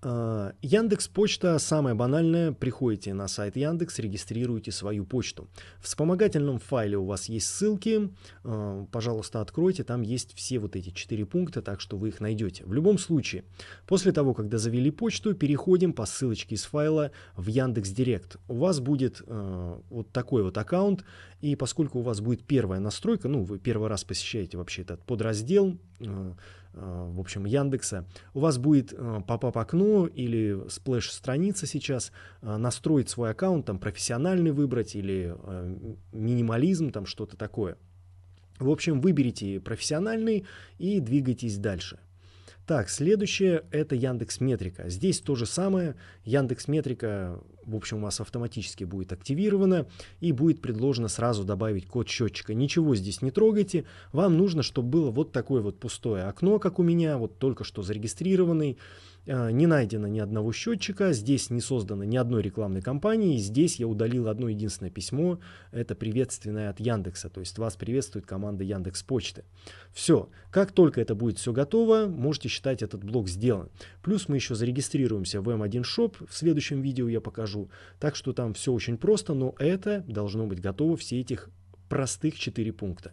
А, Яндекс Почта самое банальное. Приходите на сайт Яндекс, регистрируйте свою почту. В вспомогательном файле у вас есть ссылки. А, пожалуйста, откройте. Там есть все вот эти четыре пункта, так что вы их найдете. В любом случае, после того, когда завели почту, переходим по ссылочке из файла в Яндекс Директ. У вас будет а, вот такой вот аккаунт. И поскольку у вас будет первая настройка, ну, вы первый раз посещаете вообще этот подраздел, Э, э, в общем, Яндекса, у вас будет э, попап окно или сплэш страница сейчас, настроить свой аккаунт, там профессиональный выбрать или минимализм, там что-то такое. В общем, выберите профессиональный и двигайтесь дальше. Так, следующее это Яндекс Метрика. Здесь то же самое. Яндекс Метрика в общем, у вас автоматически будет активировано и будет предложено сразу добавить код счетчика. Ничего здесь не трогайте. Вам нужно, чтобы было вот такое вот пустое окно, как у меня, вот только что зарегистрированный. А, не найдено ни одного счетчика, здесь не создано ни одной рекламной кампании, здесь я удалил одно единственное письмо, это приветственное от Яндекса, то есть вас приветствует команда Яндекс Почты. Все, как только это будет все готово, можете считать этот блок сделан. Плюс мы еще зарегистрируемся в M1 эм Shop, в следующем видео я покажу расскажу. Так что там все очень просто, но это должно быть готово все этих простых четыре пункта.